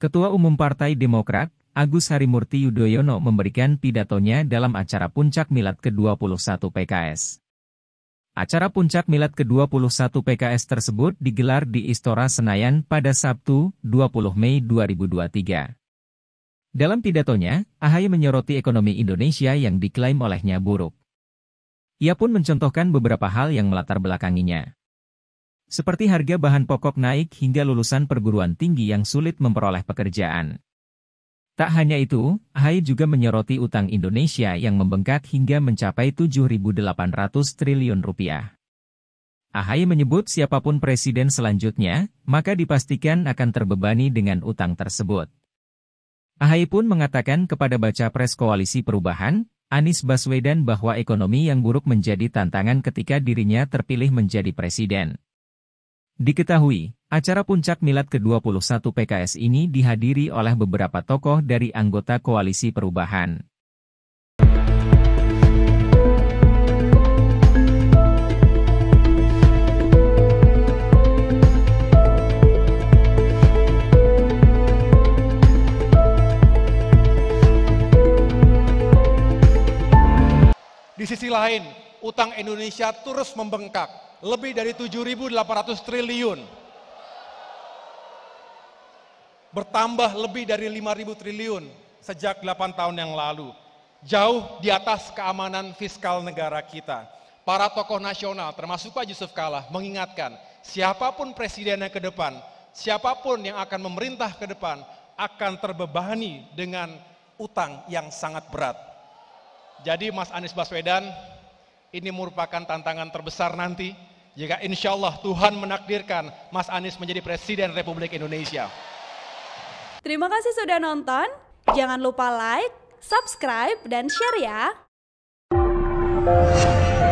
Ketua Umum Partai Demokrat, Agus Harimurti Yudhoyono memberikan pidatonya dalam acara puncak milad ke-21 PKS. Acara puncak milad ke-21 PKS tersebut digelar di Istora Senayan pada Sabtu, 20 Mei 2023. Dalam pidatonya, Ahaye menyoroti ekonomi Indonesia yang diklaim olehnya buruk. Ia pun mencontohkan beberapa hal yang melatar belakanginya. Seperti harga bahan pokok naik hingga lulusan perguruan tinggi yang sulit memperoleh pekerjaan. Tak hanya itu, AHAI juga menyoroti utang Indonesia yang membengkak hingga mencapai 7.800 triliun rupiah. AHAI menyebut siapapun presiden selanjutnya, maka dipastikan akan terbebani dengan utang tersebut. AHAI pun mengatakan kepada baca pres Koalisi Perubahan, Anies Baswedan bahwa ekonomi yang buruk menjadi tantangan ketika dirinya terpilih menjadi presiden. Diketahui, acara puncak milad ke-21 PKS ini dihadiri oleh beberapa tokoh dari anggota Koalisi Perubahan. Di sisi lain, utang Indonesia terus membengkak lebih dari 7.800 triliun. Bertambah lebih dari 5.000 triliun sejak 8 tahun yang lalu. Jauh di atas keamanan fiskal negara kita. Para tokoh nasional termasuk Pak Yusuf Kala mengingatkan siapapun presidennya ke depan, siapapun yang akan memerintah ke depan akan terbebani dengan utang yang sangat berat. Jadi Mas Anies Baswedan, ini merupakan tantangan terbesar nanti jika insya Allah Tuhan menakdirkan Mas Anies menjadi Presiden Republik Indonesia. Terima kasih sudah nonton. Jangan lupa like, subscribe, dan share ya.